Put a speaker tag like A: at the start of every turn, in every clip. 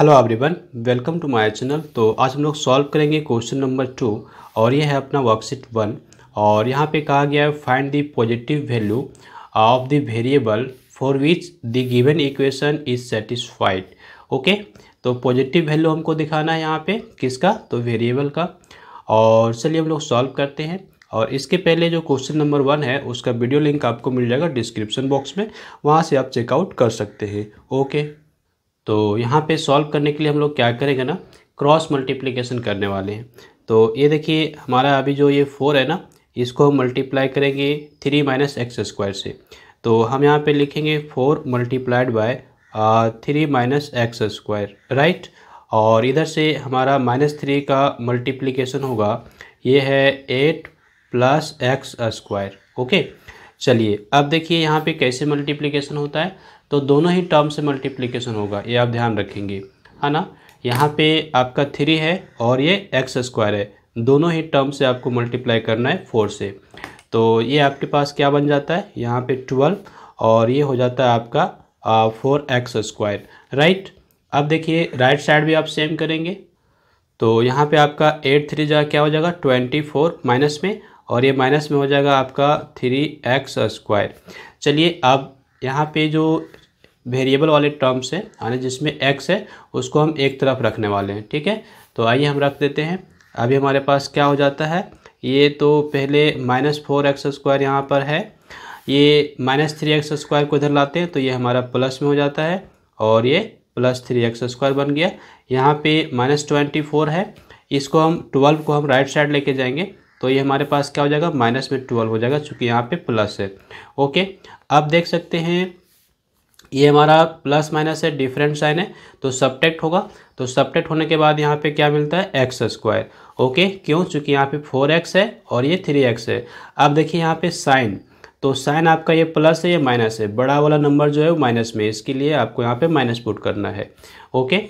A: hello everyone welcome to my channel तो आज हम लोग सॉल्व करेंगे क्वेश्चन नंबर टू और ये है अपना वर्कशीट वन और यहाँ पे कहा गया है find the positive value of the variable for which the given equation is satisfied okay तो पॉजिटिव वैल्यू हमको दिखाना है यहाँ पे किसका तो वेरिएबल का और चलिए हम लोग सॉल्व करते हैं और इसके पहले जो क्वेश्चन नंबर वन है उसका वीडियो लिंक आपको मिल जाएगा डिस्क्रिप्शन बॉक्स में वहाँ से आप चेकआउट कर सकते हैं ओके तो यहाँ पे सॉल्व करने के लिए हम लोग क्या करेंगे ना क्रॉस मल्टीप्लिकेशन करने वाले हैं तो ये देखिए हमारा अभी जो ये फोर है ना इसको हम मल्टीप्लाई करेंगे थ्री माइनस एक्स स्क्वायर से तो हम यहाँ पे लिखेंगे four multiplied by three minus x square right और इधर से हमारा माइनस थ्री का मल्टीप्लिकेशन होगा ये है eight plus x square okay चलिए अब देखिए यहाँ पे कैसे मल्टीप्लिकेशन होता है तो दोनों ही टर्म से मल्टीप्लिकेशन होगा ये आप ध्यान रखेंगे है ना यहाँ पे आपका थ्री है और ये एक्स स्क्वायर है दोनों ही टर्म से आपको मल्टीप्लाई करना है फोर से तो ये आपके पास क्या बन जाता है यहाँ पे ट्वेल्व और ये हो जाता है आपका फोर एक्स स्क्वायर राइट अब देखिए राइट साइड भी आप सेम करेंगे तो यहाँ पे आपका एट थ्री जगह क्या हो जाएगा ट्वेंटी फोर माइनस में और ये माइनस में हो जाएगा आपका थ्री एक्स स्क्वायर चलिए अब यहाँ पे जो वेरिएबल वाले टर्म्स है यानी जिसमें एक्स है उसको हम एक तरफ रखने वाले हैं ठीक है तो आइए हम रख देते हैं अभी हमारे पास क्या हो जाता है ये तो पहले माइनस फोर एक्स स्क्वायर यहाँ पर है ये माइनस थ्री एक्स स्क्वायर को इधर लाते हैं तो ये हमारा प्लस में हो जाता है और ये प्लस थ्री एक्स स्क्वायर बन गया यहाँ पे माइनस ट्वेंटी फोर है इसको हम ट्वेल्व को हम राइट साइड लेके जाएंगे तो ये हमारे पास क्या हो जाएगा माइनस में ट्वेल्व हो जाएगा चूँकि यहाँ पे प्लस है ओके अब देख सकते हैं ये हमारा प्लस माइनस है डिफरेंट साइन है तो सब्टेक्ट होगा तो सब्टेक्ट होने के बाद यहाँ पे क्या मिलता है एक्स स्क्वायर ओके क्यों चूँकि यहाँ पे फोर एक्स है और ये थ्री एक्स है अब देखिए यहाँ पे साइन तो साइन आपका ये प्लस है ये माइनस है बड़ा वाला नंबर जो है वो माइनस में इसके लिए आपको यहाँ पे माइनस पुट करना है ओके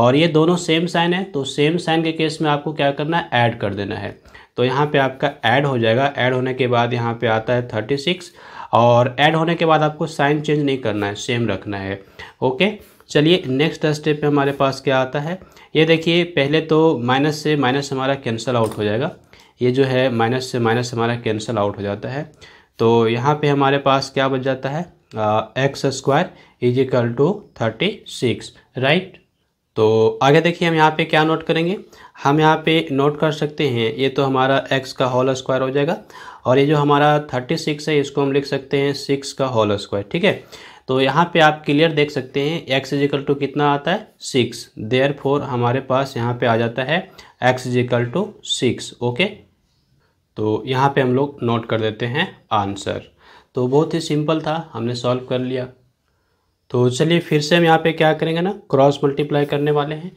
A: और ये दोनों सेम साइन है तो सेम साइन के केस में आपको क्या करना है ऐड कर देना है तो यहाँ पे आपका ऐड हो जाएगा ऐड होने के बाद यहाँ पे आता है थर्टी सिक्स और ऐड होने के बाद आपको साइन चेंज नहीं करना है सेम रखना है ओके चलिए नेक्स्ट स्टेप पे हमारे पास क्या आता है ये देखिए पहले तो माइनस से माइनस हमारा कैंसिल आउट हो जाएगा ये जो है माइनस से माइनस हमारा कैंसिल आउट हो जाता है तो यहाँ पर हमारे पास क्या बच जाता है x square is equal to thirty six right तो आगे देखिए हम यहाँ पे क्या नोट करेंगे हम यहाँ पे नोट कर सकते हैं ये तो हमारा x का होल स्क्वायर हो जाएगा और ये जो हमारा 36 है इसको हम लिख सकते हैं सिक्स का होल स्क्वायर ठीक है तो यहाँ पे आप क्लियर देख सकते हैं x इजिकल टू कितना आता है सिक्स देयर फोर हमारे पास यहाँ पे आ जाता है x is equal to six okay तो यहाँ पे हम लोग नोट कर देते हैं आंसर तो बहुत ही सिंपल था हमने सॉल्व कर लिया तो चलिए फिर से हम यहाँ पे क्या करेंगे ना क्रॉस मल्टीप्लाई करने वाले हैं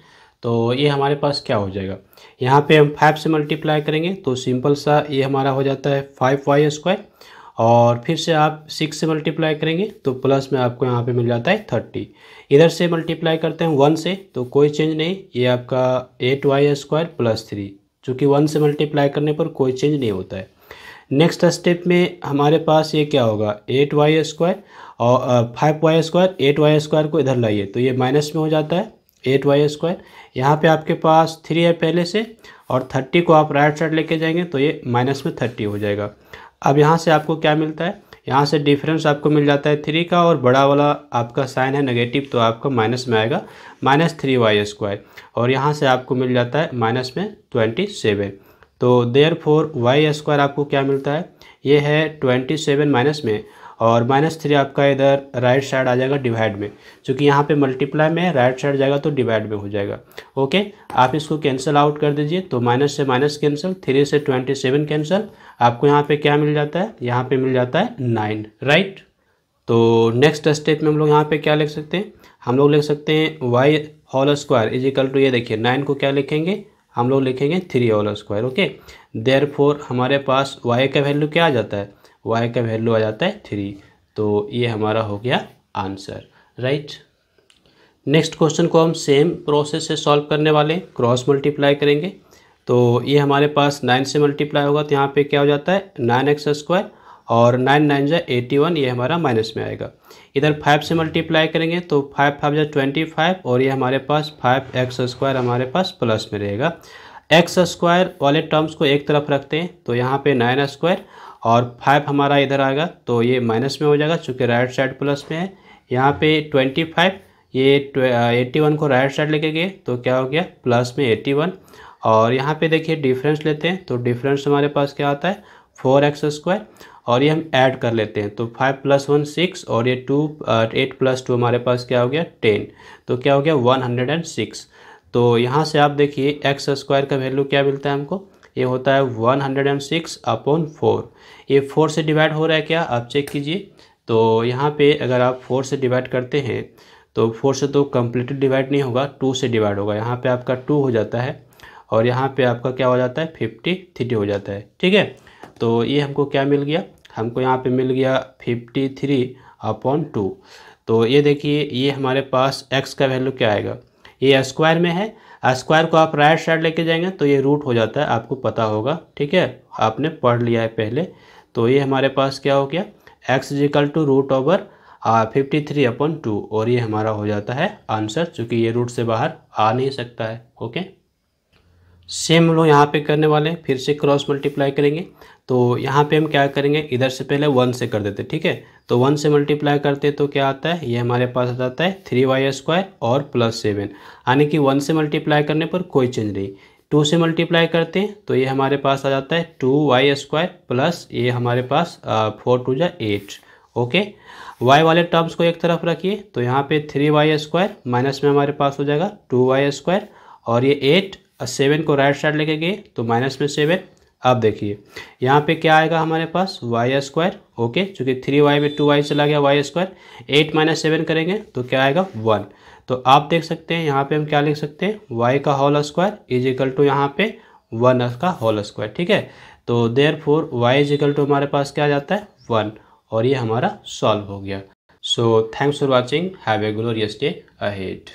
A: तो ये हमारे पास क्या हो जाएगा यहाँ पे हम फाइव से मल्टीप्लाई करेंगे तो सिंपल सा ये हमारा हो जाता है फाइव वाई स्क्वायर और फिर से आप सिक्स से मल्टीप्लाई करेंगे तो प्लस में आपको यहाँ पे मिल जाता है थर्टी इधर से मल्टीप्लाई करते हैं वन से तो कोई चेंज नहीं ये आपका eight y square plus three चूँकि वन से मल्टीप्लाई करने पर कोई चेंज नहीं होता है नेक्स्ट स्टेप में हमारे पास ये क्या होगा एट वाई स्क्वायर और five y square eight y square को इधर लाइए तो ये माइनस में हो जाता है एट वाई स्क्वायर यहाँ पर आपके पास थ्री है पहले से और थर्टी को आप राइट साइड लेके जाएंगे तो ये माइनस में थर्टी हो जाएगा अब यहाँ से आपको क्या मिलता है यहाँ से डिफरेंस आपको मिल जाता है थ्री का और बड़ा वाला आपका साइन है नेगेटिव तो आपका माइनस में आएगा माइनस थ्री वाई स्क्वायर और यहाँ से आपको मिल जाता है माइनस में ट्वेंटी सेवन तो देयर फोर वाई स्क्वायर आपको क्या मिलता है ये है ट्वेंटी सेवन माइनस में और माइनस थ्री आपका इधर राइट साइड आ जाएगा डिवाइड में क्योंकि यहाँ पे मल्टीप्लाई में राइट साइड जाएगा तो डिवाइड में हो जाएगा ओके आप इसको कैंसिल आउट कर दीजिए तो माइनस से माइनस कैंसिल थ्री से ट्वेंटी सेवन कैंसिल आपको यहाँ पे क्या मिल जाता है यहाँ पे मिल जाता है नाइन राइट तो नेक्स्ट स्टेप में हम लोग यहाँ पर क्या लिख सकते हैं हम लोग लिख सकते हैं y whole square is equal to ये देखिए नाइन को क्या लिखेंगे हम लोग लिखेंगे three whole square okay there four हमारे पास वाई का वैल्यू क्या आ जाता है वाई का वैल्यू आ जाता है थ्री तो ये हमारा हो गया आंसर राइट नेक्स्ट क्वेश्चन को हम सेम प्रोसेस से सॉल्व करने वाले क्रॉस मल्टीप्लाई करेंगे तो ये हमारे पास नाइन से मल्टीप्लाई होगा तो यहाँ पे क्या हो जाता है नाइन एक्स स्क्वायर और नाइन नाइन जा एटी वन ये हमारा माइनस में आएगा इधर फाइव से मल्टीप्लाई करेंगे तो फाइव फाइव जै ट्वेंटी फाइव और ये हमारे पास फाइव एक्स स्क्वायर हमारे पास प्लस में रहेगा एक्स स्क्वायर वाले टर्म्स को एक तरफ रखते हैं तो यहाँ पे नाइन स्क्वायर और फाइव हमारा इधर आएगा तो ये माइनस में हो जाएगा चूँकि राइट साइड प्लस में है यहाँ पे ट्वेंटी फाइव ये एट्टी वन को राइट साइड लेके गए तो क्या हो गया प्लस में एट्टी वन और यहाँ पे देखिए डिफरेंस लेते हैं तो डिफरेंस हमारे पास क्या आता है फोर एक्स स्क्वायर और ये हम ऐड कर लेते हैं तो फाइव प्लस वन सिक्स और ये टू एट प्लस टू हमारे पास क्या हो गया टेन तो क्या हो गया वन हंड्रेड एंड सिक्स तो यहाँ से आप देखिए एक्स स्क्वायर का वैल्यू क्या मिलता है हमको ये होता है one hundred and six upon four ये फोर से डिवाइड हो रहा है क्या आप चेक कीजिए तो यहाँ पे अगर आप फोर से डिवाइड करते हैं तो फोर से तो कम्प्लीटली डिवाइड नहीं होगा टू से डिवाइड होगा यहाँ पर आपका टू हो जाता है और यहाँ पर आपका क्या हो जाता है फिफ्टी थ्री हो जाता है ठीक है तो ये हमको क्या मिल गया हमको यहाँ पे मिल गया फिफ्टी थ्री अपॉन टू तो ये देखिए ये हमारे पास एक्स का वैल्यू क्या आएगा ये स्क्वायर में है स्क्वायर को आप राइट साइड लेके जाएंगे तो ये रूट हो जाता है आपको पता होगा ठीक है आपने पढ़ लिया है पहले तो ये हमारे पास क्या हो गया x is equal to root over fifty three upon two और ये हमारा हो जाता है आंसर चूँकि ये रूट से बाहर आ नहीं सकता है ओके सेम लोग यहाँ पे करने वाले हैं फिर से क्रॉस मल्टीप्लाई करेंगे तो यहाँ पे हम क्या करेंगे इधर से पहले वन से कर देते ठीक है तो वन से मल्टीप्लाई करते तो क्या आता है ये हमारे पास आ जाता है थ्री वाई स्क्वायर और प्लस सेवन यानी कि वन से मल्टीप्लाई करने पर कोई चेंज नहीं टू से मल्टीप्लाई करते हैं तो ये हमारे पास आ जाता है टू वाई स्क्वायर प्लस ये हमारे पास फोर टू जा एट ओके वाई वाले टर्म्स को एक तरफ रखिए तो यहाँ पे थ्री वाई स्क्वायर माइनस में हमारे पास हो जाएगा टू वाई स्क्वायर और ये एट और सेवन को राइट साइड लेके गए तो माइनस में सेवन अब देखिए यहाँ पे क्या आएगा हमारे पास वाई स्क्वायर ओके चूँकि थ्री वाई में टू वाई चला गया y square eight minus seven करेंगे तो क्या आएगा वन तो आप देख सकते हैं यहाँ पे हम क्या लिख सकते हैं वाई का whole square is equal to यहाँ पे वन का होल स्क्वायर ठीक है तो there four Y is equal to हमारे पास क्या जाता है वन और ये हमारा सॉल्व हो गया so thanks for watching have a glorious day ahead